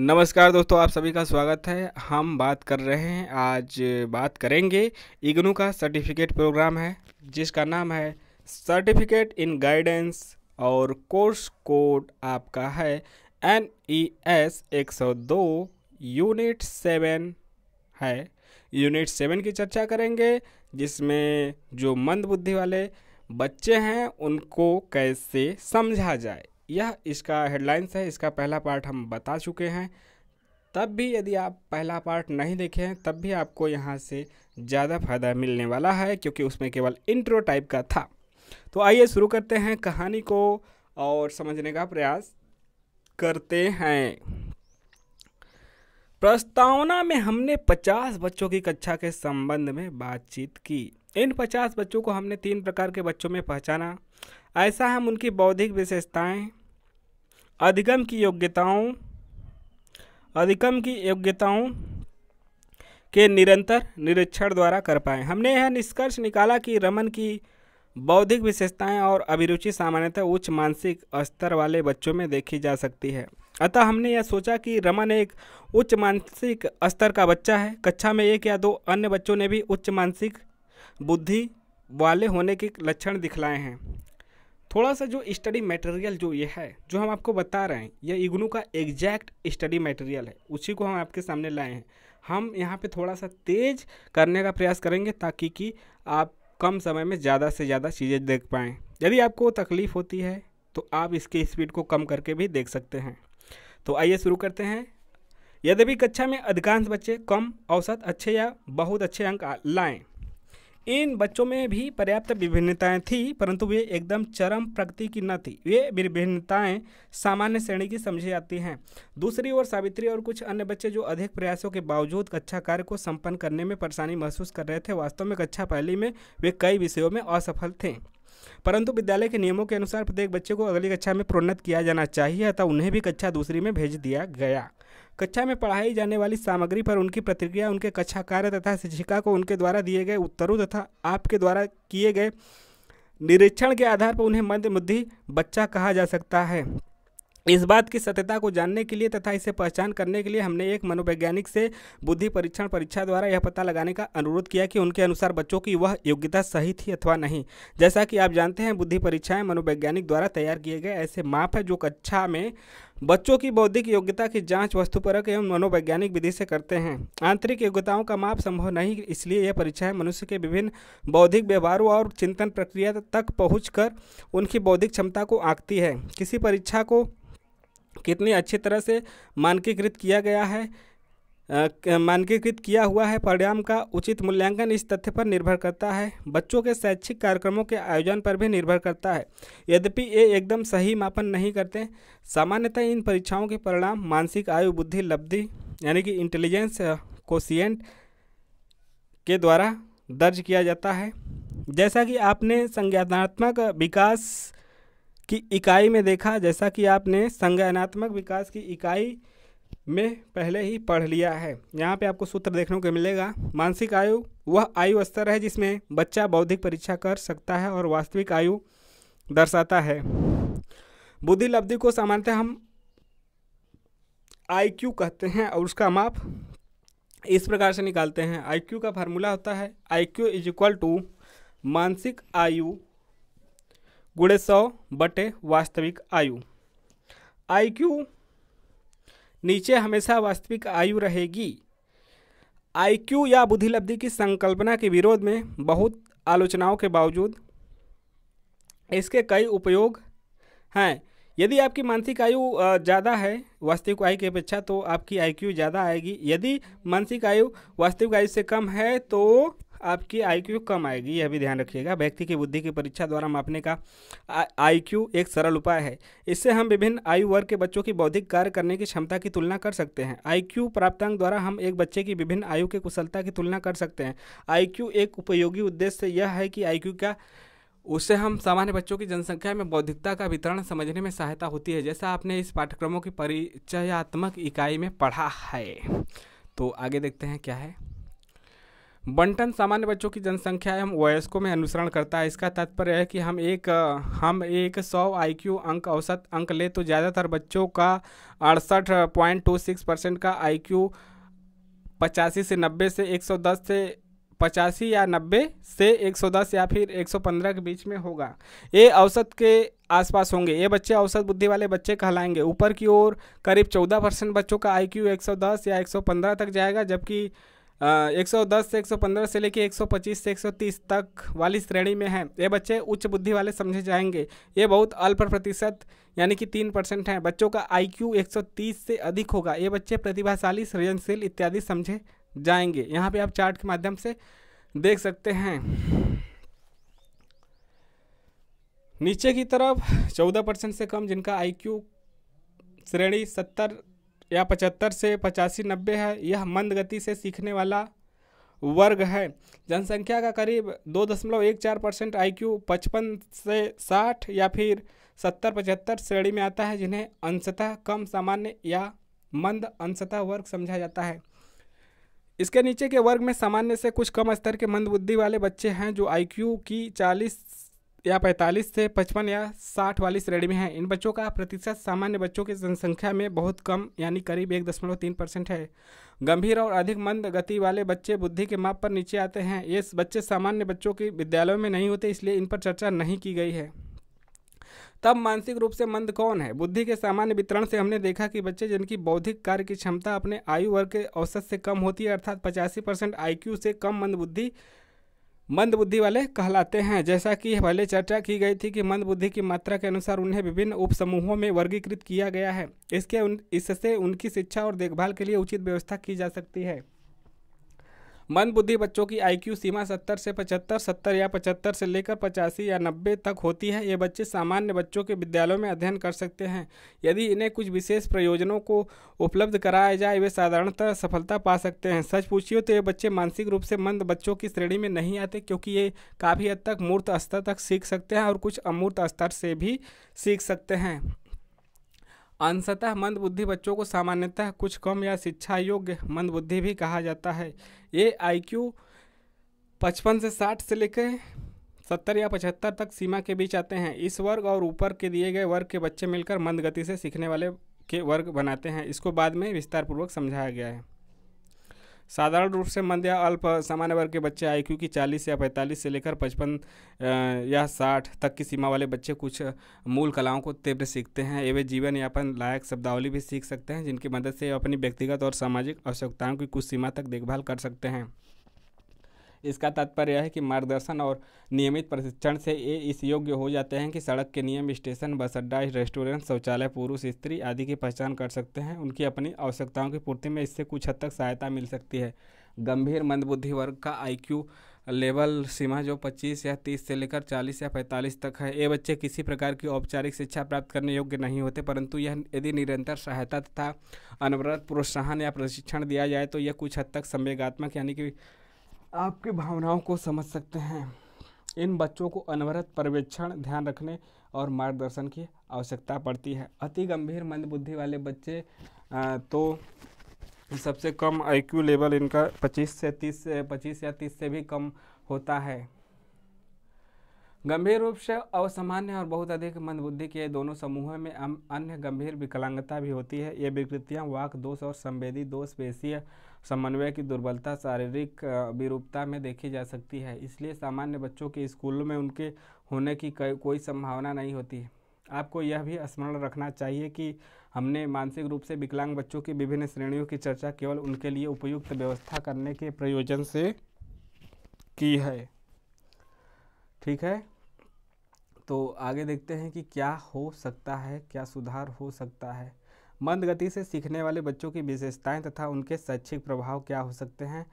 नमस्कार दोस्तों आप सभी का स्वागत है हम बात कर रहे हैं आज बात करेंगे इग्नू का सर्टिफिकेट प्रोग्राम है जिसका नाम है सर्टिफिकेट इन गाइडेंस और कोर्स कोड आपका है एन ई एस एक सौ दो यूनिट सेवन है यूनिट सेवन की चर्चा करेंगे जिसमें जो मंद बुद्धि वाले बच्चे हैं उनको कैसे समझा जाए यह इसका हेडलाइंस है इसका पहला पार्ट हम बता चुके हैं तब भी यदि आप पहला पार्ट नहीं देखे हैं तब भी आपको यहाँ से ज़्यादा फायदा मिलने वाला है क्योंकि उसमें केवल इंट्रो टाइप का था तो आइए शुरू करते हैं कहानी को और समझने का प्रयास करते हैं प्रस्तावना में हमने 50 बच्चों की कक्षा के संबंध में बातचीत की इन 50 बच्चों को हमने तीन प्रकार के बच्चों में पहचाना ऐसा हम उनकी बौद्धिक विशेषताएं अधिगम की योग्यताओं अधिगम की योग्यताओं के निरंतर निरीक्षण द्वारा कर पाए हमने यह निष्कर्ष निकाला कि रमन की बौद्धिक विशेषताएं और अभिरुचि सामान्यतः उच्च मानसिक स्तर वाले बच्चों में देखी जा सकती है अतः हमने यह सोचा कि रमन एक उच्च मानसिक स्तर का बच्चा है कक्षा में एक या दो अन्य बच्चों ने भी उच्च मानसिक बुद्धि वाले होने के लक्षण दिखलाए हैं थोड़ा सा जो स्टडी मटेरियल जो ये है जो हम आपको बता रहे हैं ये इग्नू का एग्जैक्ट स्टडी मटेरियल है उसी को हम आपके सामने लाए हैं हम यहाँ पे थोड़ा सा तेज करने का प्रयास करेंगे ताकि कि आप कम समय में ज़्यादा से ज़्यादा चीज़ें देख पाएँ यदि आपको तकलीफ़ होती है तो आप इसके स्पीड को कम करके भी देख सकते हैं तो आइए शुरू करते हैं यद्यपि कक्षा में अधिकांश बच्चे कम औसत अच्छे या बहुत अच्छे अंक लाएँ इन बच्चों में भी पर्याप्त विभिन्नताएं थी परंतु वे एकदम चरम प्रगति की न थी वे विभिन्नताएं सामान्य श्रेणी की समझी जाती हैं दूसरी ओर सावित्री और कुछ अन्य बच्चे जो अधिक प्रयासों के बावजूद कक्षा कार्य को संपन्न करने में परेशानी महसूस कर रहे थे वास्तव में कक्षा पहली में वे कई विषयों में असफल थे परंतु विद्यालय के नियमों के अनुसार प्रत्येक बच्चे को अगली कक्षा में प्रोन्नत किया जाना चाहिए अतः उन्हें भी कक्षा दूसरी में भेज दिया गया कक्षा में पढ़ाई जाने वाली सामग्री पर उनकी प्रतिक्रिया उनके कक्षा कार्य तथा शिक्षिका को उनके द्वारा दिए गए उत्तरों तथा आपके द्वारा किए गए निरीक्षण के आधार पर उन्हें बुद्धि बच्चा कहा जा सकता है इस बात की सत्यता को जानने के लिए तथा इसे पहचान करने के लिए हमने एक मनोवैज्ञानिक से बुद्धि परीक्षण परीक्षा द्वारा यह पता लगाने का अनुरोध किया कि उनके अनुसार बच्चों की वह योग्यता सही थी अथवा नहीं जैसा कि आप जानते हैं बुद्धि परीक्षाएं मनोवैज्ञानिक द्वारा तैयार किए गए ऐसे माप है जो कक्षा में बच्चों की बौद्धिक योग्यता की जांच वस्तुपरक एवं मनोवैज्ञानिक विधि से करते हैं आंतरिक योग्यताओं का माप संभव नहीं इसलिए यह परीक्षाएं मनुष्य के विभिन्न बौद्धिक व्यवहारों और चिंतन प्रक्रिया तक पहुंचकर उनकी बौद्धिक क्षमता को आंकती है किसी परीक्षा को कितनी अच्छी तरह से मानकीकृत किया गया है मानकीकृत किया हुआ है परिणाम का उचित मूल्यांकन इस तथ्य पर निर्भर करता है बच्चों के शैक्षिक कार्यक्रमों के आयोजन पर भी निर्भर करता है यद्यपि ये एकदम सही मापन नहीं करते सामान्यतः इन परीक्षाओं के परिणाम मानसिक आयु बुद्धि लब्धि यानी कि इंटेलिजेंस कोशियंट के द्वारा दर्ज किया जाता है जैसा कि आपने संज्ञानात्मक विकास की इकाई में देखा जैसा कि आपने संज्ञानात्मक विकास की इकाई में पहले ही पढ़ लिया है यहाँ पे आपको सूत्र देखने को मिलेगा मानसिक आयु वह आयु स्तर है जिसमें बच्चा बौद्धिक परीक्षा कर सकता है और वास्तविक आयु दर्शाता है बुद्धि लब्धि को सामान्यतः हम आईक्यू कहते हैं और उसका माप इस प्रकार से निकालते हैं आईक्यू का फार्मूला होता है आईक्यू इज इक्वल टू मानसिक आयु गुणे सौ बटे वास्तविक आयु आई क्यू नीचे हमेशा वास्तविक आयु रहेगी आईक्यू या बुद्धिलब्धि की संकल्पना के विरोध में बहुत आलोचनाओं के बावजूद इसके कई उपयोग हैं यदि आपकी मानसिक आयु ज़्यादा है वास्तविक आयु की अपेक्षा तो आपकी आईक्यू ज़्यादा आएगी यदि मानसिक आयु वास्तविक आयु से कम है तो आपकी आईक्यू कम आएगी यह भी ध्यान रखिएगा व्यक्ति की बुद्धि की परीक्षा द्वारा मापने का आईक्यू एक सरल उपाय है इससे हम विभिन्न आयु वर्ग के बच्चों की बौद्धिक कार्य करने की क्षमता की तुलना कर सकते हैं आईक्यू प्राप्तांक द्वारा हम एक बच्चे की विभिन्न आयु के कुशलता की तुलना कर सकते हैं क्यू एक उपयोगी उद्देश्य यह है कि क्यू का उससे हम सामान्य बच्चों की जनसंख्या में बौद्धिकता का वितरण समझने में सहायता होती है जैसा आपने इस पाठ्यक्रमों की परिचयात्मक इकाई में पढ़ा है तो आगे देखते हैं क्या है बंटन सामान्य बच्चों की जनसंख्या एवं वयस्कों में अनुसरण करता है इसका तात्पर्य है कि हम एक हम एक सौ आईक्यू अंक औसत अंक ले तो ज़्यादातर बच्चों का अड़सठ पॉइंट टू सिक्स परसेंट का आईक्यू पचासी से नब्बे से एक सौ दस से पचासी या नब्बे से एक सौ दस या फिर एक सौ पंद्रह के बीच में होगा ये औसत के आसपास होंगे ये बच्चे औसत बुद्धि वाले बच्चे कहलाएंगे ऊपर की ओर करीब चौदह परसेंट बच्चों का आईक्यू दस या एक सौ पंद्रह तक जाएगा जबकि एक सौ दस से एक सौ पंद्रह से लेकर एक सौ पच्चीस से एक सौ तीस तक वाली श्रेणी में हैं ये बच्चे उच्च बुद्धि वाले समझे जाएंगे ये बहुत अल्प प्रतिशत यानी कि तीन परसेंट हैं बच्चों का आईक्यू 130 से अधिक होगा ये बच्चे प्रतिभाशाली सृजनशील इत्यादि समझे जाएंगे यहाँ पे आप चार्ट के माध्यम से देख सकते हैं नीचे की तरफ चौदह परसेंट से कम जिनका क्यू श्रेणी सत्तर या पचहत्तर से पचासी नब्बे है यह मंद गति से सीखने वाला वर्ग है जनसंख्या का करीब दो दशमलव एक चार परसेंट आई क्यू पचपन से साठ या फिर सत्तर पचहत्तर श्रेणी में आता है जिन्हें अंशतः कम सामान्य या मंद अंशतः वर्ग समझा जाता है इसके नीचे के वर्ग में सामान्य से कुछ कम स्तर के मंदबुद्धि वाले बच्चे हैं जो आईक्यू की 40 या 45 से 55 या 60 वाली श्रेणी में हैं इन बच्चों का प्रतिशत सामान्य बच्चों की जनसंख्या में बहुत कम यानी करीब एक दशमलव तीन परसेंट है गंभीर और अधिक मंद गति वाले बच्चे बुद्धि के माप पर नीचे आते हैं ये बच्चे सामान्य बच्चों के विद्यालयों में नहीं होते इसलिए इन पर चर्चा नहीं की गई है तब मानसिक रूप से मंद कौन है बुद्धि के सामान्य वितरण से हमने देखा कि बच्चे जिनकी बौद्धिक कार्य की क्षमता अपने आयु वर्ग के औसत से कम होती है अर्थात पचासी परसेंट आई से कम मंद बुद्धि मंदबुद्धि वाले कहलाते हैं जैसा कि पहले चर्चा की गई थी कि मंदबुद्धि की मात्रा के अनुसार उन्हें विभिन्न उपसमूहों में वर्गीकृत किया गया है इसके उन, इससे उनकी शिक्षा और देखभाल के लिए उचित व्यवस्था की जा सकती है मंद बुद्धि बच्चों की आईक्यू सीमा 70 से 75, 70 या 75 से लेकर 85 या 90 तक होती है ये बच्चे सामान्य बच्चों के विद्यालयों में अध्ययन कर सकते हैं यदि इन्हें कुछ विशेष प्रयोजनों को उपलब्ध कराया जाए वे साधारणतः सफलता पा सकते हैं सच पूछिए तो ये बच्चे मानसिक रूप से मंद बच्चों की श्रेणी में नहीं आते क्योंकि ये काफ़ी हद तक मूर्त स्तर तक सीख सकते हैं और कुछ अमूर्त स्तर से भी सीख सकते हैं अंशतः मंदबुद्धि बच्चों को सामान्यतः कुछ कम या शिक्षा योग्य मंदबुद्धि भी कहा जाता है ये आईक्यू 55 से 60 से लेकर 70 या 75 तक सीमा के बीच आते हैं इस वर्ग और ऊपर के दिए गए वर्ग के बच्चे मिलकर मंद गति से सीखने वाले के वर्ग बनाते हैं इसको बाद में विस्तारपूर्वक समझाया गया है साधारण रूप से मध्य अल्प सामान्य वर्ग के बच्चे आई क्यू की चालीस या पैंतालीस से लेकर पचपन या साठ तक की सीमा वाले बच्चे कुछ मूल कलाओं को तीव्र सीखते हैं एवं जीवन यापन लायक शब्दावली भी सीख सकते हैं जिनकी मदद से वे अपनी व्यक्तिगत और सामाजिक आवश्यकताओं की कुछ सीमा तक देखभाल कर सकते हैं इसका तात्पर्य है कि मार्गदर्शन और नियमित प्रशिक्षण से ये इस योग्य हो जाते हैं कि सड़क के नियम स्टेशन बस अड्डा रेस्टोरेंट शौचालय पुरुष स्त्री आदि की पहचान कर सकते हैं उनकी अपनी आवश्यकताओं की पूर्ति में इससे कुछ हद तक सहायता मिल सकती है गंभीर मंदबुद्धि वर्ग का आई लेवल सीमा जो 25 या 30 से लेकर 40 या 45 तक है ये बच्चे किसी प्रकार की औपचारिक शिक्षा प्राप्त करने योग्य नहीं होते परंतु यह यदि निरंतर सहायता तथा अनवरत प्रोत्साहन या प्रशिक्षण दिया जाए तो यह कुछ हद तक संवेगात्मक यानी कि आपकी भावनाओं को समझ सकते हैं इन बच्चों को अनवरत पर्यवेक्षण ध्यान रखने और मार्गदर्शन की आवश्यकता पड़ती है अति गंभीर मंदबुद्धि वाले बच्चे तो सबसे कम आईक्यू लेवल इनका 25 से 30 से 25 या 30 से भी कम होता है गंभीर रूप से असामान्य और बहुत अधिक मंदबुद्धि के दोनों समूहों में अन्य गंभीर विकलांगता भी होती है ये विकृतियाँ वाक दोष और संवेदी दोष पेशीय समन्वय की दुर्बलता शारीरिक विरूपता में देखी जा सकती है इसलिए सामान्य बच्चों के स्कूलों में उनके होने की कोई संभावना नहीं होती आपको यह भी स्मरण रखना चाहिए कि हमने मानसिक रूप से विकलांग बच्चों की विभिन्न श्रेणियों की चर्चा केवल उनके लिए उपयुक्त व्यवस्था करने के प्रयोजन से की है ठीक है तो आगे देखते हैं कि क्या हो सकता है क्या सुधार हो सकता है मंद गति से सीखने वाले बच्चों की विशेषताएं तथा उनके शैक्षिक प्रभाव क्या हो सकते हैं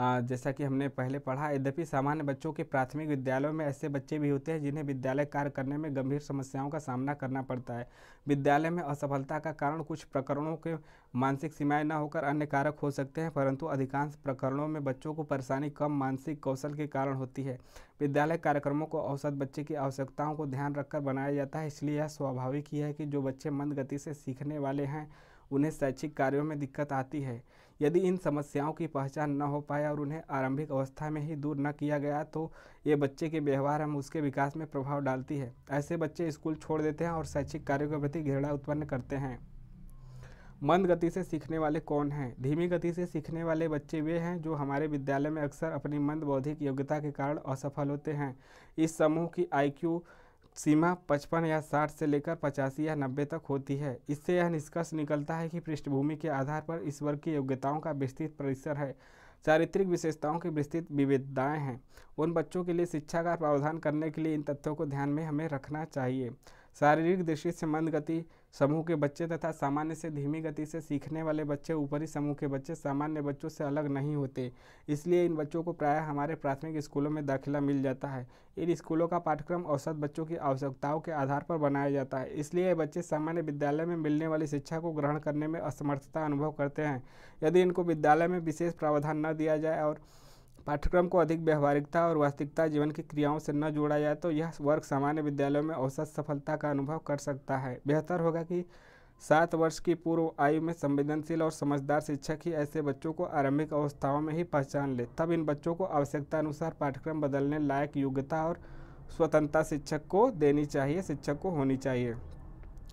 जैसा कि हमने पहले पढ़ा यद्यपि सामान्य बच्चों के प्राथमिक विद्यालयों में ऐसे बच्चे भी होते हैं जिन्हें विद्यालय कार्य करने में गंभीर समस्याओं का सामना करना पड़ता है विद्यालय में असफलता का कारण कुछ प्रकरणों के मानसिक सीमाएं न होकर अन्य कारक हो सकते हैं परंतु अधिकांश प्रकरणों में बच्चों को परेशानी कम मानसिक कौशल के कारण होती है विद्यालय कार्यक्रमों को औसत बच्चे की आवश्यकताओं को ध्यान रखकर बनाया जाता है इसलिए यह स्वाभाविक ही है कि जो बच्चे मंद गति से सीखने वाले हैं उन्हें शैक्षिक कार्यों में दिक्कत आती है यदि इन समस्याओं की पहचान न हो पाए और उन्हें आरंभिक अवस्था में ही दूर न किया गया तो ये बच्चे के व्यवहार एवं उसके विकास में प्रभाव डालती है ऐसे बच्चे स्कूल छोड़ देते हैं और शैक्षिक कार्यों के प्रति घृणा उत्पन्न करते हैं मंद गति से सीखने वाले कौन हैं धीमी गति से सीखने वाले बच्चे वे हैं जो हमारे विद्यालय में अक्सर अपनी मंद बौद्धिक योग्यता के कारण असफल होते हैं इस समूह की आईक्यू सीमा 55 या 60 से लेकर पचासी या 90 तक होती है इससे यह निष्कर्ष निकलता है कि पृष्ठभूमि के आधार पर इस वर्ग की योग्यताओं का विस्तृत परिसर है चारित्रिक विशेषताओं की विस्तृत विविधताएँ हैं उन बच्चों के लिए शिक्षा का प्रावधान करने के लिए इन तथ्यों को ध्यान में हमें रखना चाहिए शारीरिक दृष्टि से मंद गति समूह के बच्चे तथा सामान्य से धीमी गति से सीखने वाले बच्चे ऊपरी समूह के बच्चे सामान्य बच्चों से अलग नहीं होते इसलिए इन बच्चों को प्रायः हमारे प्राथमिक स्कूलों में दाखिला मिल जाता है इन स्कूलों का पाठ्यक्रम औसत बच्चों की आवश्यकताओं के आधार पर बनाया जाता है इसलिए बच्चे सामान्य विद्यालय में मिलने वाली शिक्षा को ग्रहण करने में असमर्थता अनुभव करते हैं यदि इनको विद्यालय में विशेष प्रावधान न दिया जाए और पाठ्यक्रम को अधिक व्यवहारिकता और वास्तविकता जीवन की क्रियाओं से न जोड़ा जाए तो यह वर्ग सामान्य विद्यालयों में औसत सफलता का अनुभव कर सकता है बेहतर होगा कि सात वर्ष की पूर्व आयु में संवेदनशील और समझदार शिक्षक ही ऐसे बच्चों को आरंभिक अवस्थाओं में ही पहचान ले तब इन बच्चों को आवश्यकता अनुसार पाठ्यक्रम बदलने लायक योग्यता और स्वतंत्रता शिक्षक को देनी चाहिए शिक्षक को होनी चाहिए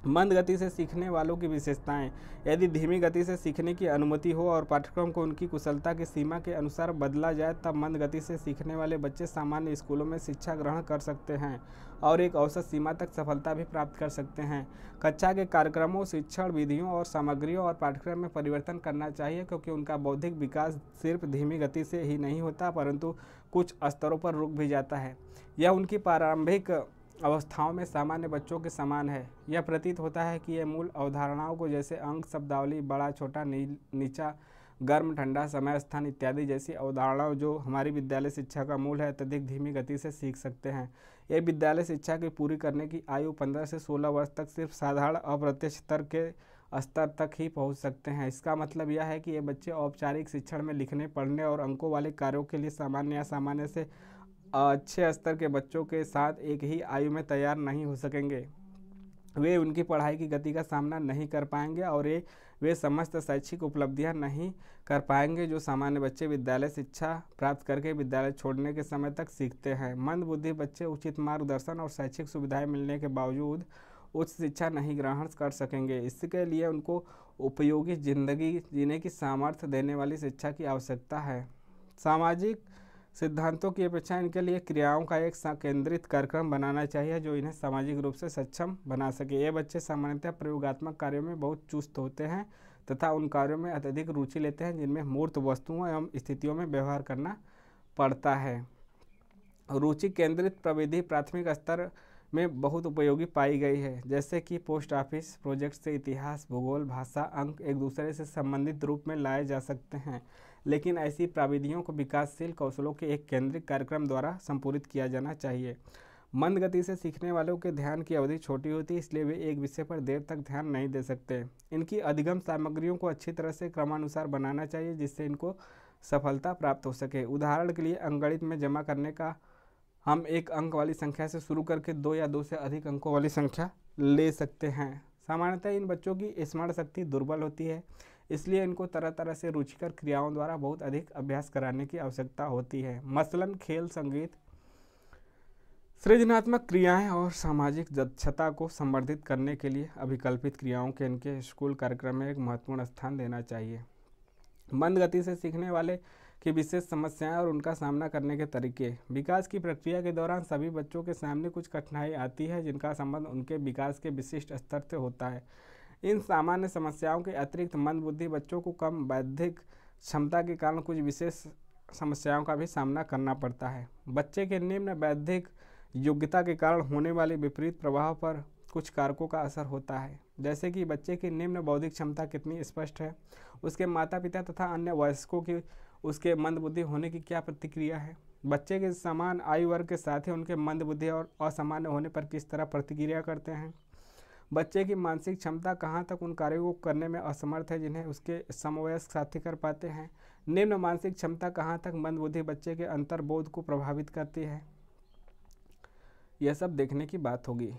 मंद गति से सीखने वालों की विशेषताएं यदि धीमी गति से सीखने की अनुमति हो और पाठ्यक्रम को उनकी कुशलता की सीमा के अनुसार बदला जाए तब मंद गति से सीखने वाले बच्चे सामान्य स्कूलों में शिक्षा ग्रहण कर सकते हैं और एक औसत सीमा तक सफलता भी प्राप्त कर सकते हैं कक्षा के कार्यक्रमों शिक्षण विधियों और सामग्रियों और पाठ्यक्रम में परिवर्तन करना चाहिए क्योंकि उनका बौद्धिक विकास सिर्फ धीमी गति से ही नहीं होता परंतु कुछ स्तरों पर रुक भी जाता है यह उनकी प्रारंभिक अवस्थाओं में सामान्य बच्चों के समान है यह प्रतीत होता है कि यह मूल अवधारणाओं को जैसे अंक शब्दावली बड़ा छोटा नी, नीचा गर्म ठंडा समय स्थान इत्यादि जैसी अवधारणाओं जो हमारी विद्यालय शिक्षा का मूल है अत्यधिक धीमी गति से सीख सकते हैं यह विद्यालय शिक्षा की पूरी करने की आयु 15 से 16 वर्ष तक सिर्फ साधारण अप्रत्यक्ष स्तर के स्तर तक ही पहुंच सकते हैं इसका मतलब यह है कि ये बच्चे औपचारिक शिक्षण में लिखने पढ़ने और अंकों वाले कार्यों के लिए सामान्य या सामान्य से अच्छे स्तर के बच्चों के साथ एक ही आयु में तैयार नहीं हो सकेंगे वे उनकी पढ़ाई की गति का सामना नहीं कर पाएंगे और ये वे समस्त शैक्षिक उपलब्धियां नहीं कर पाएंगे जो सामान्य बच्चे विद्यालय शिक्षा प्राप्त करके विद्यालय छोड़ने के समय तक सीखते हैं मंद बुद्धि बच्चे उचित मार्गदर्शन और शैक्षिक सुविधाएं मिलने के बावजूद उच्च शिक्षा नहीं ग्रहण कर सकेंगे इसके लिए उनको उपयोगी जिंदगी जीने की सामर्थ्य देने वाली शिक्षा की आवश्यकता है सामाजिक सिद्धांतों की अपेक्षा इनके लिए क्रियाओं का एक केंद्रित कार्यक्रम बनाना चाहिए जो इन्हें सामाजिक रूप से सक्षम बना सके ये बच्चे सामान्यतः प्रयोगात्मक कार्यों में बहुत चुस्त होते हैं तथा उन कार्यों में अत्यधिक रुचि लेते हैं जिनमें मूर्त वस्तुओं एवं स्थितियों में व्यवहार करना पड़ता है रुचि केंद्रित प्रविधि प्राथमिक स्तर में बहुत उपयोगी पाई गई है जैसे कि पोस्ट ऑफिस प्रोजेक्ट से इतिहास भूगोल भाषा अंक एक दूसरे से संबंधित रूप में लाए जा सकते हैं लेकिन ऐसी प्राविधियों को विकासशील कौशलों के एक केंद्रित कार्यक्रम द्वारा संपूरित किया जाना चाहिए मंद गति से सीखने वालों के ध्यान की अवधि छोटी होती है इसलिए वे एक विषय पर देर तक ध्यान नहीं दे सकते इनकी अधिगम सामग्रियों को अच्छी तरह से क्रमानुसार बनाना चाहिए जिससे इनको सफलता प्राप्त हो सके उदाहरण के लिए अंगणित में जमा करने का हम एक अंक वाली संख्या से शुरू करके दो या दो से अधिक अंकों वाली संख्या ले सकते हैं सामान्यतः इन बच्चों की स्मरण शक्ति दुर्बल होती है इसलिए इनको तरह तरह से रुचिकर क्रियाओं द्वारा बहुत अधिक अभ्यास कराने की आवश्यकता होती है मसलन खेल संगीत सृजनात्मक क्रियाएं और सामाजिक दक्षता को संवर्धित करने के लिए अभिकल्पित क्रियाओं के इनके स्कूल कार्यक्रम में एक महत्वपूर्ण स्थान देना चाहिए मंद गति से सीखने वाले की विशेष समस्याएं और उनका सामना करने के तरीके विकास की प्रक्रिया के दौरान सभी बच्चों के सामने कुछ कठिनाई आती है जिनका संबंध उनके विकास के विशिष्ट स्तर से होता है इन सामान्य समस्याओं के अतिरिक्त मंदबुद्धि बच्चों को कम बौद्धिक क्षमता के कारण कुछ विशेष समस्याओं का भी सामना करना पड़ता है बच्चे के निम्न बौद्धिक योग्यता के कारण होने वाले विपरीत प्रभाव पर कुछ कारकों का असर होता है जैसे कि बच्चे की निम्न बौद्धिक क्षमता कितनी स्पष्ट है उसके माता पिता तथा अन्य वयस्कों की उसके मंदबुद्धि होने की क्या प्रतिक्रिया है बच्चे के समान आयु वर्ग के साथ ही उनके मंदबुद्धि और असामान्य होने पर किस तरह प्रतिक्रिया करते हैं बच्चे की मानसिक क्षमता कहाँ तक उन कार्यों को करने में असमर्थ है जिन्हें उसके समवयस्क साथी कर पाते हैं निम्न मानसिक क्षमता कहाँ तक मंदबुद्धि बच्चे के अंतर्बोध को प्रभावित करती है यह सब देखने की बात होगी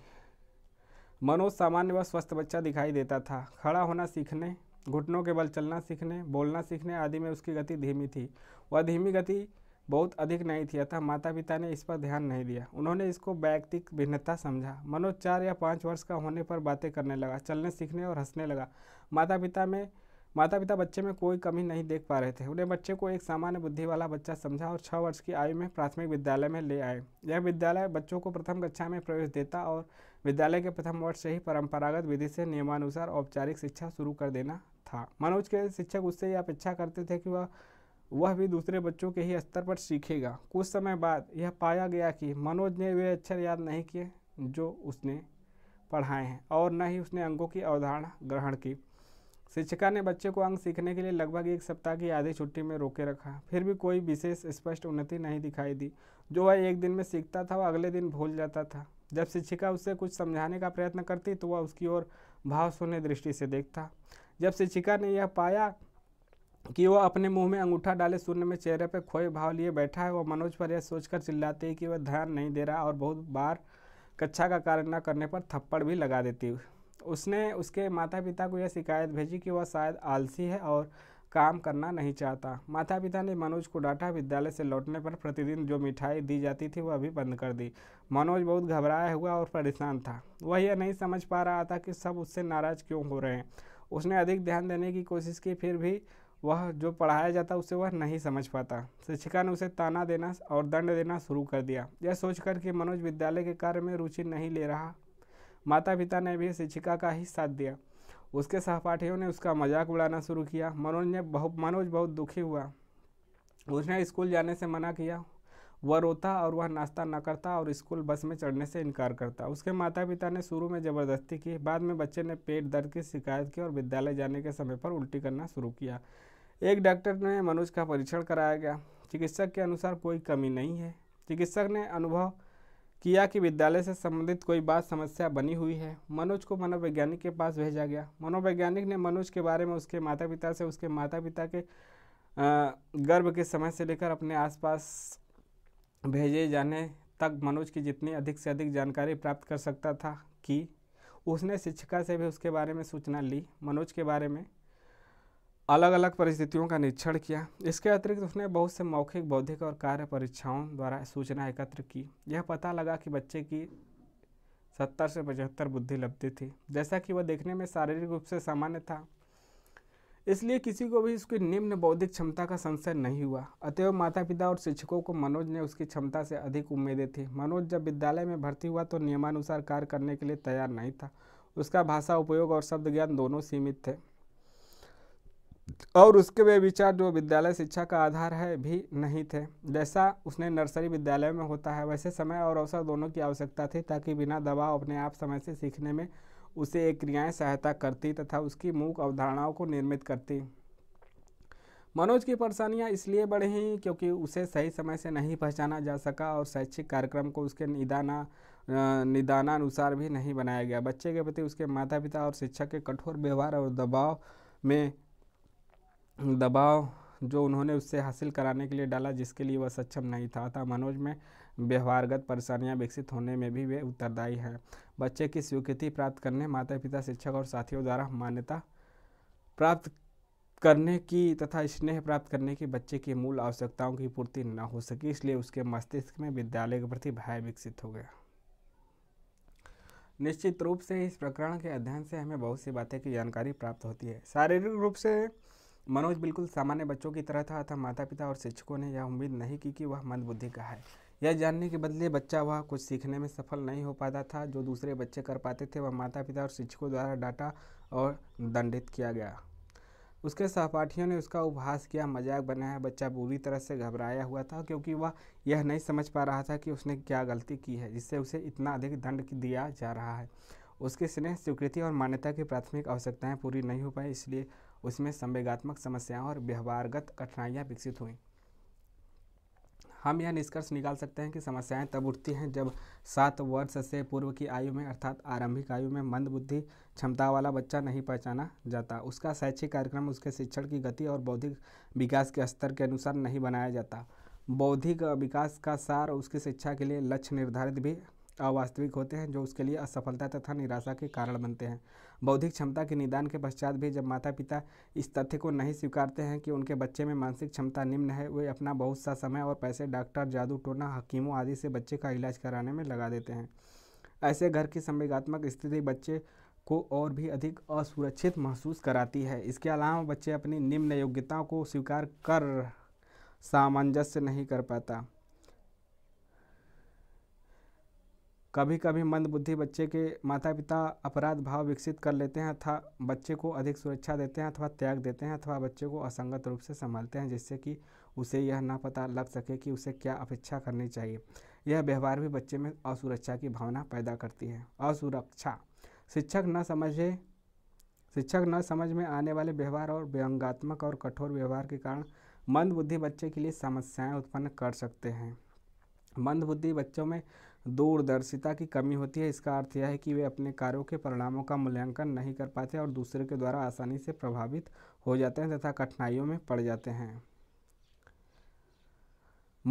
मनोज सामान्य व स्वस्थ बच्चा दिखाई देता था खड़ा होना सीखने घुटनों के बल चलना सीखने बोलना सीखने आदि में उसकी गति धीमी थी वह धीमी गति बहुत अधिक नहीं थी अतः माता पिता ने इस पर ध्यान नहीं दिया उन्होंने इसको व्यक्तिक भिन्नता समझा मनोज चार या पाँच वर्ष का होने पर बातें करने लगा चलने सीखने और हंसने लगा माता पिता में माता पिता बच्चे में कोई कमी नहीं देख पा रहे थे उन्हें बच्चे को एक सामान्य बुद्धि वाला बच्चा समझा और छः वर्ष की आयु में प्राथमिक विद्यालय में ले आए यह विद्यालय बच्चों को प्रथम कक्षा में प्रवेश देता और विद्यालय के प्रथम वर्ष से ही परंपरागत विधि से नियमानुसार औपचारिक शिक्षा शुरू कर देना था मनोज के शिक्षक उससे यह अपेक्षा करते थे कि वह वह भी दूसरे बच्चों के ही स्तर पर सीखेगा कुछ समय बाद यह पाया गया कि मनोज ने वे अक्षर याद नहीं किए जो उसने पढ़ाए हैं और न ही उसने अंकों की अवधारणा ग्रहण की शिक्षिका ने बच्चे को अंक सीखने के लिए लगभग एक सप्ताह की आधी छुट्टी में रोके रखा फिर भी कोई विशेष स्पष्ट उन्नति नहीं दिखाई दी जो वह एक दिन में सीखता था वह अगले दिन भूल जाता था जब शिक्षिका उससे कुछ समझाने का प्रयत्न करती तो वह उसकी ओर भाव शून्य दृष्टि से देखता जब शिक्षिका ने यह पाया कि वह अपने मुंह में अंगूठा डाले शून्य में चेहरे पर खोए भाव लिए बैठा है वह मनोज पर यह सोचकर चिल्लाती है कि वह ध्यान नहीं दे रहा और बहुत बार कक्षा का कार्य न करने पर थप्पड़ भी लगा देती है उसने उसके माता पिता को यह शिकायत भेजी कि वह शायद आलसी है और काम करना नहीं चाहता माता पिता ने मनोज को डांटा विद्यालय से लौटने पर प्रतिदिन जो मिठाई दी जाती थी वह अभी बंद कर दी मनोज बहुत घबराया हुआ और परेशान था वह यह नहीं समझ पा रहा था कि सब उससे नाराज़ क्यों हो रहे हैं उसने अधिक ध्यान देने की कोशिश की फिर भी वह जो पढ़ाया जाता उसे वह नहीं समझ पाता शिक्षिका ने उसे ताना देना और दंड देना शुरू कर दिया यह सोचकर कि मनोज विद्यालय के कार्य में रुचि नहीं ले रहा माता पिता ने भी शिक्षिका का ही साथ दिया उसके सहपाठियों ने उसका मजाक उड़ाना शुरू किया मनोज ने बहुत मनोज बहुत दुखी हुआ उसने स्कूल जाने से मना किया वह रोता और वह नाश्ता न करता और स्कूल बस में चढ़ने से इनकार करता उसके माता पिता ने शुरू में ज़बरदस्ती की बाद में बच्चे ने पेट दर्द की शिकायत की और विद्यालय जाने के समय पर उल्टी करना शुरू किया एक डॉक्टर ने मनोज का परीक्षण कराया गया चिकित्सक के अनुसार कोई कमी नहीं है चिकित्सक ने अनुभव किया कि विद्यालय से संबंधित कोई बात समस्या बनी हुई है मनोज को मनोवैज्ञानिक के पास भेजा गया मनोवैज्ञानिक ने मनोज के बारे में उसके माता पिता से उसके माता पिता के गर्भ के समय से लेकर अपने आसपास भेजे जाने तक मनोज की जितनी अधिक से अधिक जानकारी प्राप्त कर सकता था कि उसने शिक्षिका से भी उसके बारे में सूचना ली मनोज के बारे में अलग अलग परिस्थितियों का निरीक्षण किया इसके अतिरिक्त उसने बहुत से मौखिक बौद्धिक और कार्य परीक्षाओं द्वारा सूचना एकत्र की यह पता लगा कि बच्चे की सत्तर से पचहत्तर बुद्धि लब्धि थी जैसा कि वह देखने में शारीरिक रूप से सामान्य था इसलिए किसी को भी उसकी निम्न बौद्धिक क्षमता का संशय नहीं हुआ अतएव माता पिता और शिक्षकों को मनोज ने उसकी क्षमता से अधिक उम्मीदें थी मनोज जब विद्यालय में भर्ती हुआ तो नियमानुसार कार्य करने के लिए तैयार नहीं था उसका भाषा उपयोग और शब्द ज्ञान दोनों सीमित थे और उसके वे विचार जो विद्यालय शिक्षा का आधार है भी नहीं थे जैसा उसने नर्सरी विद्यालय में होता है वैसे समय और अवसर दोनों की आवश्यकता थी ताकि बिना दबाव अपने आप समय से सीखने में उसे एक क्रियाएँ सहायता करती तथा उसकी मूक अवधारणाओं को निर्मित करती मनोज की परेशानियां इसलिए बढ़ी क्योंकि उसे सही समय से नहीं पहचाना जा सका और शैक्षिक कार्यक्रम को उसके निदाना निदानानुसार भी नहीं बनाया गया बच्चे के प्रति उसके माता पिता और शिक्षक के कठोर व्यवहार और दबाव में दबाव जो उन्होंने उससे हासिल कराने के लिए डाला जिसके लिए वह सक्षम नहीं था अतः मनोज में व्यवहारगत परेशानियाँ विकसित होने में भी वे उत्तरदायी हैं बच्चे की स्वीकृति प्राप्त करने माता पिता शिक्षक और साथियों द्वारा मान्यता प्राप्त करने की तथा स्नेह प्राप्त करने की बच्चे की मूल आवश्यकताओं की पूर्ति न हो सकी इसलिए उसके मस्तिष्क में विद्यालय के प्रति भय विकसित हो गया निश्चित रूप से इस प्रकरण के अध्ययन से हमें बहुत सी बातें की जानकारी प्राप्त होती है शारीरिक रूप से मनोज बिल्कुल सामान्य बच्चों की तरह था अतः माता पिता और शिक्षकों ने यह उम्मीद नहीं की कि वह मंदबुद्धि का है यह जानने के बदले बच्चा वह कुछ सीखने में सफल नहीं हो पाता था जो दूसरे बच्चे कर पाते थे वह माता पिता और शिक्षकों द्वारा डांटा और दंडित किया गया उसके सहपाठियों ने उसका उपहास किया मजाक बनाया बच्चा बुरी तरह से घबराया हुआ था क्योंकि वह यह नहीं समझ पा रहा था कि उसने क्या गलती की है जिससे उसे इतना अधिक दंड दिया जा रहा है उसके स्नेह स्वीकृति और मान्यता की प्राथमिक आवश्यकताएं पूरी नहीं हो पाई इसलिए उसमें संवेगात्मक समस्याएं और व्यवहारगत कठिनाइयां विकसित हुईं हम यह निष्कर्ष निकाल सकते हैं कि समस्याएं तब उठती हैं जब सात वर्ष से पूर्व की आयु में अर्थात आरंभिक आयु में मंद बुद्धि क्षमता वाला बच्चा नहीं पहचाना जाता उसका शैक्षिक कार्यक्रम उसके शिक्षण की गति और बौद्धिक विकास के स्तर के अनुसार नहीं बनाया जाता बौद्धिक विकास का सार उसकी शिक्षा के लिए लक्ष्य निर्धारित भी अवास्तविक होते हैं जो उसके लिए असफलता तथा निराशा के कारण बनते हैं बौद्धिक क्षमता के निदान के पश्चात भी जब माता पिता इस तथ्य को नहीं स्वीकारते हैं कि उनके बच्चे में मानसिक क्षमता निम्न है वे अपना बहुत सा समय और पैसे डॉक्टर जादू टोना हकीमों आदि से बच्चे का इलाज कराने में लगा देते हैं ऐसे घर की संवेगात्मक स्थिति बच्चे को और भी अधिक असुरक्षित महसूस कराती है इसके अलावा बच्चे अपनी निम्न योग्यताओं को स्वीकार कर सामंजस्य नहीं कर पाता कभी कभी मंदबुद्धि बच्चे के माता पिता अपराध भाव विकसित कर लेते हैं अथवा बच्चे को अधिक सुरक्षा देते हैं अथवा त्याग देते हैं अथवा बच्चे को असंगत रूप से संभालते हैं जिससे कि उसे यह ना पता लग सके कि उसे क्या अपेक्षा करनी चाहिए यह व्यवहार भी बच्चे में असुरक्षा की भावना पैदा करती है असुरक्षा शिक्षक न समझे शिक्षक न समझ में आने वाले व्यवहार और व्यंगात्मक और कठोर व्यवहार के कारण मंदबुद्धि बच्चे के लिए समस्याएं उत्पन्न कर सकते हैं मंदबुद्धि बच्चों में दूरदर्शिता की कमी होती है इसका अर्थ यह है कि वे अपने कार्यों के परिणामों का मूल्यांकन नहीं कर पाते और दूसरे के द्वारा आसानी से प्रभावित हो जाते हैं तथा कठिनाइयों में पड़ जाते हैं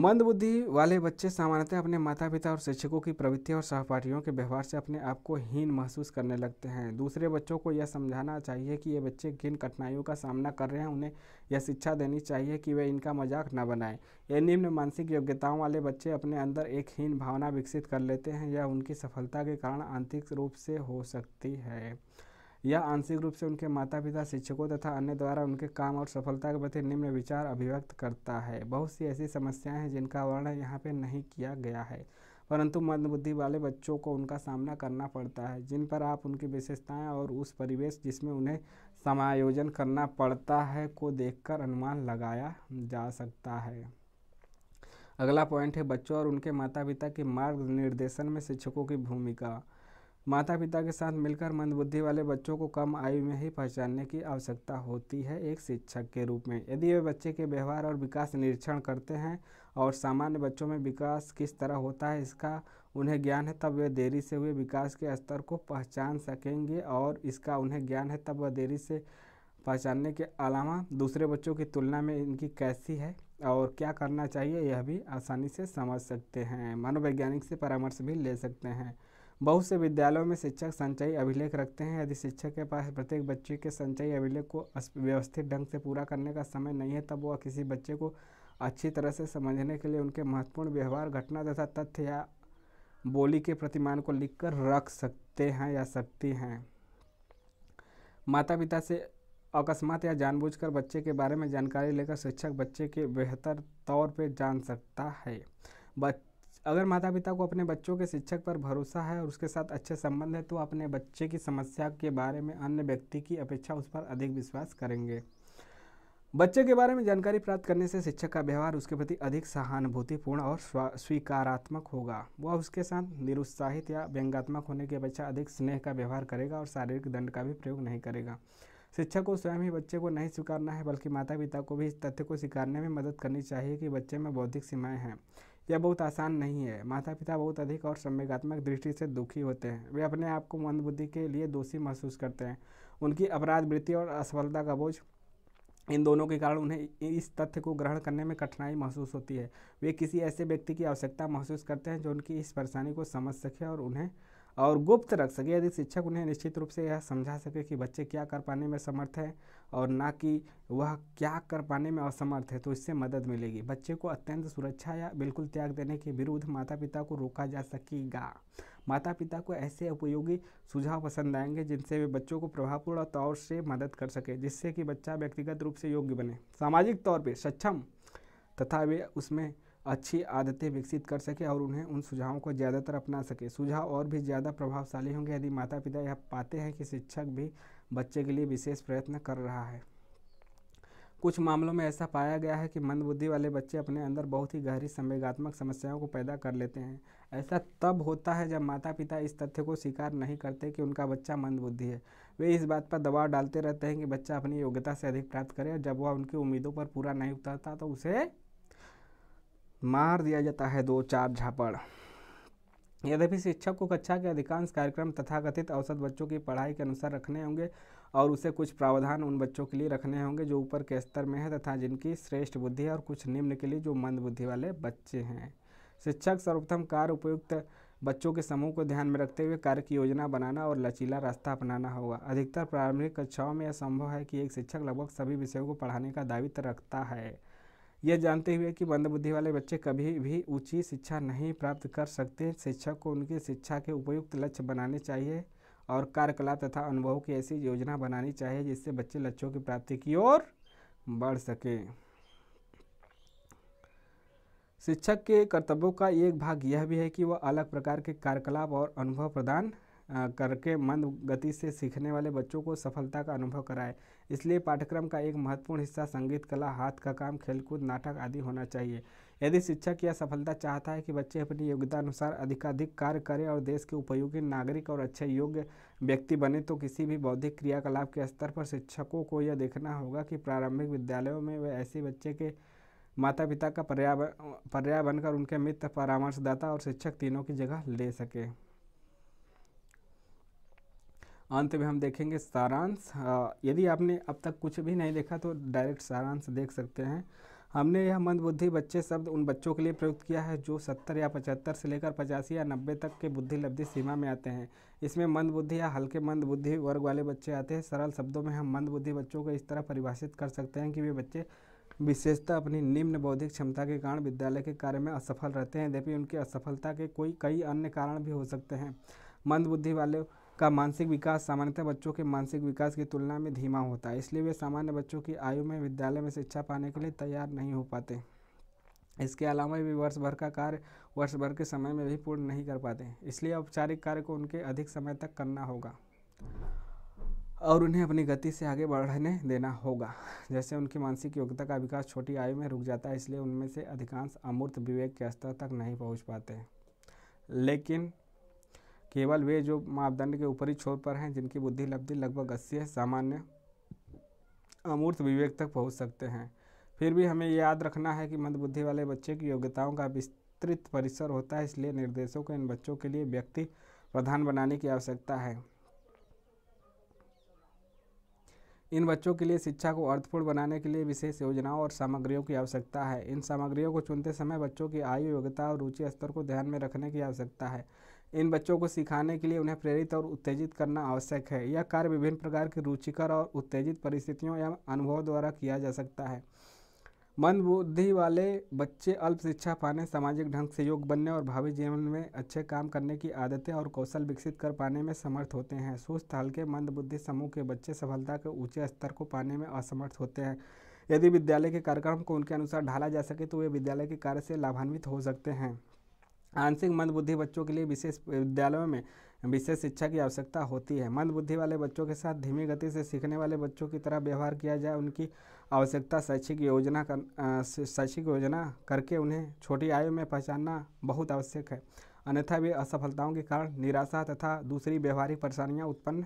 मंदबुद्धि वाले बच्चे सामान्यतः अपने माता पिता और शिक्षकों की प्रवृत्ति और सहपाठियों के व्यवहार से अपने आप को हीन महसूस करने लगते हैं दूसरे बच्चों को यह समझाना चाहिए कि ये बच्चे किन कठिनाइयों का सामना कर रहे हैं उन्हें यह शिक्षा देनी चाहिए कि वे इनका मजाक न बनाएं ये निम्न मानसिक योग्यताओं वाले बच्चे अपने अंदर एक हीन भावना विकसित कर लेते हैं यह उनकी सफलता के कारण आंतरिक रूप से हो सकती है यह आंशिक रूप से उनके माता पिता शिक्षकों तथा अन्य द्वारा उनके काम और सफलता के प्रति निम्न विचार अभिव्यक्त करता है बहुत सी ऐसी समस्याएं हैं जिनका वर्णन यहाँ पे नहीं किया गया है परंतु मंदबुद्धि वाले बच्चों को उनका सामना करना पड़ता है जिन पर आप उनकी विशेषताएं और उस परिवेश जिसमें उन्हें समायोजन करना पड़ता है को देखकर अनुमान लगाया जा सकता है अगला पॉइंट है बच्चों और उनके माता पिता के मार्ग निर्देशन में शिक्षकों की भूमिका माता पिता के साथ मिलकर मंदबुद्धि वाले बच्चों को कम आयु में ही पहचानने की आवश्यकता होती है एक शिक्षक के रूप में यदि वे बच्चे के व्यवहार और विकास निरीक्षण करते हैं और सामान्य बच्चों में विकास किस तरह होता है इसका उन्हें ज्ञान है तब वे देरी से हुए विकास के स्तर को पहचान सकेंगे और इसका उन्हें ज्ञान है तब वह देरी से पहचानने के अलावा दूसरे बच्चों की तुलना में इनकी कैसी है और क्या करना चाहिए यह भी आसानी से समझ सकते हैं मनोवैज्ञानिक से परामर्श भी ले सकते हैं बहुत से विद्यालयों में शिक्षक संचयी अभिलेख रखते हैं यदि शिक्षक के पास प्रत्येक बच्चे के संचयी अभिलेख को व्यवस्थित ढंग से पूरा करने का समय नहीं है तब वह किसी बच्चे को अच्छी तरह से समझने के लिए उनके महत्वपूर्ण व्यवहार घटना तथा तथ्य या बोली के प्रतिमान को कर रख सकते हैं या सकती हैं माता पिता से अकस्मात या जानबूझकर बच्चे के बारे में जानकारी लेकर शिक्षक बच्चे के बेहतर तौर पर जान सकता है बच अगर माता पिता को अपने बच्चों के शिक्षक पर भरोसा है और उसके साथ अच्छे संबंध है तो अपने बच्चे की समस्या के बारे में अन्य व्यक्ति की अपेक्षा उस पर अधिक विश्वास करेंगे बच्चे के बारे में जानकारी प्राप्त करने से शिक्षक का व्यवहार उसके प्रति अधिक सहानुभूतिपूर्ण और स्वीकारात्मक होगा वह उसके साथ निरुत्साहित या व्यंगात्मक होने की अपेक्षा अधिक स्नेह का व्यवहार करेगा और शारीरिक दंड का भी प्रयोग नहीं करेगा शिक्षक को स्वयं ही बच्चे को नहीं स्वीकारना है बल्कि माता पिता को भी इस तथ्य को स्वीकारने में मदद करनी चाहिए कि बच्चे में बौद्धिक सीमाएँ हैं यह बहुत आसान नहीं है माता पिता बहुत अधिक और संवेगात्मक दृष्टि से दुखी होते हैं वे अपने आप को मंदबुद्धि के लिए दोषी महसूस करते हैं उनकी अपराध वृत्ति और असफलता का बोझ इन दोनों के कारण उन्हें इस तथ्य को ग्रहण करने में कठिनाई महसूस होती है वे किसी ऐसे व्यक्ति की आवश्यकता महसूस करते हैं जो उनकी इस परेशानी को समझ सके और उन्हें और गुप्त रख सके यदि शिक्षक उन्हें निश्चित रूप से यह समझा सके कि बच्चे क्या कर पाने में समर्थ है और ना कि वह क्या कर पाने में असमर्थ है तो इससे मदद मिलेगी बच्चे को अत्यंत सुरक्षा या बिल्कुल त्याग देने के विरुद्ध माता पिता को रोका जा सकेगा माता पिता को ऐसे उपयोगी सुझाव पसंद आएंगे जिनसे वे बच्चों को प्रभावपूर्ण तौर से मदद कर सके जिससे कि बच्चा व्यक्तिगत रूप से योग्य बने सामाजिक तौर पर सक्षम तथा वे उसमें अच्छी आदतें विकसित कर सके और उन्हें उन सुझावों को ज़्यादातर अपना सके सुझाव और भी ज़्यादा प्रभावशाली होंगे यदि माता पिता यह पाते हैं कि शिक्षक भी बच्चे के लिए विशेष प्रयत्न कर रहा है कुछ मामलों में ऐसा पाया गया है कि मंदबुद्धि वाले बच्चे अपने अंदर बहुत ही गहरी संवेगात्मक समस्याओं को पैदा कर लेते हैं ऐसा तब होता है जब माता पिता इस तथ्य को स्वीकार नहीं करते कि उनका बच्चा मंदबुद्धि है वे इस बात पर दबाव डालते रहते हैं कि बच्चा अपनी योग्यता से अधिक प्राप्त करे और जब वह उनकी उम्मीदों पर पूरा नहीं उतरता तो उसे मार दिया जाता है दो चार झापड़ यद्यपि शिक्षक को कक्षा के अधिकांश कार्यक्रम तथाकथित औसत बच्चों की पढ़ाई के अनुसार रखने होंगे और उसे कुछ प्रावधान उन बच्चों के लिए रखने होंगे जो ऊपर के स्तर में है तथा जिनकी श्रेष्ठ बुद्धि है और कुछ निम्न के लिए जो मंद बुद्धि वाले बच्चे हैं शिक्षक सर्वप्रथम कार्य उपयुक्त बच्चों के समूह को ध्यान में रखते हुए कार्य की योजना बनाना और लचीला रास्ता अपनाना होगा अधिकतर प्रारंभिक कक्षाओं में यह संभव है कि एक शिक्षक लगभग सभी विषयों को पढ़ाने का दायित्व रखता है यह जानते हुए कि मंदबुद्धि वाले बच्चे कभी भी ऊंची शिक्षा नहीं प्राप्त कर सकते शिक्षक को उनकी शिक्षा के उपयुक्त लक्ष्य बनाने चाहिए और कार्यकला तथा अनुभव की ऐसी योजना बनानी चाहिए जिससे बच्चे लक्ष्यों की प्राप्ति की ओर बढ़ सके शिक्षक के कर्तव्यों का एक भाग यह भी है कि वह अलग प्रकार के कार्यकलाप और अनुभव प्रदान करके मंद गति से सीखने वाले बच्चों को सफलता का अनुभव कराए इसलिए पाठ्यक्रम का एक महत्वपूर्ण हिस्सा संगीत कला हाथ का काम खेलकूद नाटक आदि होना चाहिए यदि शिक्षक यह सफलता चाहता है कि बच्चे अपनी योग्यता अनुसार अधिकाधिक कार्य करें और देश के उपयोगी नागरिक और अच्छे योग्य व्यक्ति बने तो किसी भी बौद्धिक क्रियाकलाप के स्तर पर शिक्षकों को यह देखना होगा कि प्रारंभिक विद्यालयों में वे ऐसे बच्चे के माता पिता का पर्याय पर्याय बनकर उनके मित्र परामर्शदाता और शिक्षक तीनों की जगह ले सके अंत में हम देखेंगे सारांश हाँ, यदि आपने अब तक कुछ भी नहीं देखा तो डायरेक्ट सारांश देख सकते हैं हमने यह मंदबुद्धि बच्चे शब्द उन बच्चों के लिए प्रयुक्त किया है जो 70 या 75 से लेकर 85 या 90 तक के बुद्धि लब्धि सीमा में आते हैं इसमें मंदबुद्धि या हल्के मंदबुद्धि वर्ग वाले बच्चे आते हैं सरल शब्दों में हम मंदबुद्धि बच्चों को इस तरह परिभाषित कर सकते हैं कि वे बच्चे विशेषतः अपनी निम्न बौद्धिक क्षमता के कारण विद्यालय के कार्य में असफल रहते हैं यद्यपि उनकी असफलता के कोई कई अन्य कारण भी हो सकते हैं मंदबुद्धि वाले का मानसिक विकास सामान्यतः बच्चों के मानसिक विकास की तुलना में धीमा होता है इसलिए वे सामान्य बच्चों की आयु में विद्यालय में शिक्षा पाने के लिए तैयार नहीं हो पाते इसके अलावा वे वर्ष भर का कार्य वर्ष भर के समय में भी पूर्ण नहीं कर पाते इसलिए औपचारिक कार्य को उनके अधिक समय तक करना होगा और उन्हें अपनी गति से आगे बढ़ने देना होगा जैसे उनकी मानसिक योग्यता का विकास छोटी आयु में रुक जाता है इसलिए उनमें से अधिकांश अमूर्त विवेक के स्तर तक नहीं पहुंच पाते लेकिन केवल वे जो मापदंड के ऊपरी छोर पर हैं जिनकी बुद्धि लब्धि लगभग अस्सी है सामान्य अमूर्त विवेक तक पहुंच सकते हैं फिर भी हमें याद रखना है कि मंदबुद्धि वाले बच्चे की योग्यताओं का विस्तृत परिसर होता है इसलिए निर्देशों को इन बच्चों के लिए व्यक्ति प्रधान बनाने की आवश्यकता है इन बच्चों के लिए शिक्षा को अर्थपूर्ण बनाने के लिए विशेष योजनाओं और सामग्रियों की आवश्यकता है इन सामग्रियों को चुनते समय बच्चों की आयु योग्यता और रुचि स्तर को ध्यान में रखने की आवश्यकता है इन बच्चों को सिखाने के लिए उन्हें प्रेरित और उत्तेजित करना आवश्यक है यह कार्य विभिन्न प्रकार की रुचिकर और उत्तेजित परिस्थितियों या अनुभव द्वारा किया जा सकता है मंद बुद्धि वाले बच्चे अल्प शिक्षा पाने सामाजिक ढंग से योग बनने और भावी जीवन में अच्छे काम करने की आदतें और कौशल विकसित कर पाने में समर्थ होते हैं सुस्त हल्के मंद बुद्धि समूह के बच्चे सफलता के ऊंचे स्तर को पाने में असमर्थ होते हैं यदि विद्यालय के कार्यक्रम को उनके अनुसार ढाला जा सके तो वे विद्यालय के कार्य से लाभान्वित हो सकते हैं आंशिक मंदबुद्धि बच्चों के लिए विशेष विद्यालयों में विशेष शिक्षा की आवश्यकता होती है मंदबुद्धि वाले बच्चों के साथ धीमी गति से सीखने वाले बच्चों की तरह व्यवहार किया जाए उनकी आवश्यकता शैक्षिक योजना कर शैक्षिक योजना करके उन्हें छोटी आयु में पहचानना बहुत आवश्यक है अन्यथा वे असफलताओं के कारण निराशा तथा दूसरी व्यवहारिक परेशानियाँ उत्पन्न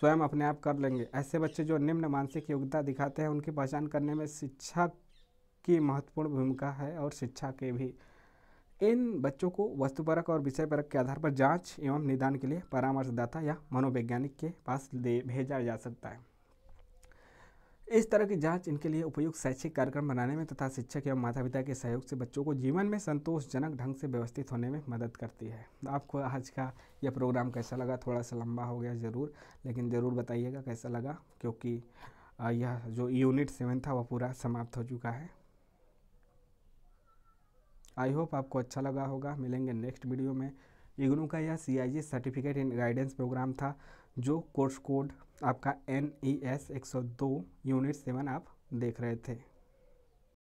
स्वयं अपने आप कर लेंगे ऐसे बच्चे जो निम्न मानसिक योग्यता दिखाते हैं उनकी पहचान करने में शिक्षा की महत्वपूर्ण भूमिका है और शिक्षा के भी इन बच्चों को वस्तुपरक और विषयपरक के आधार पर जांच एवं निदान के लिए परामर्शदाता या मनोवैज्ञानिक के पास भेजा जा सकता है इस तरह की जांच इनके लिए उपयुक्त शैक्षिक कार्यक्रम बनाने में तथा शिक्षक एवं माता पिता के सहयोग से बच्चों को जीवन में संतोषजनक ढंग से व्यवस्थित होने में मदद करती है आपको आज का यह प्रोग्राम कैसा लगा थोड़ा सा लंबा हो गया ज़रूर लेकिन ज़रूर बताइएगा कैसा लगा क्योंकि यह जो यूनिट सेवन था वह पूरा समाप्त हो चुका है आई होप आपको अच्छा लगा होगा मिलेंगे नेक्स्ट वीडियो में इग्नू का यह C I G certificate in guidance programme था जो कोर्स कोड आपका एन ई एस एक सौ दो यूनिट सेवन आप देख रहे थे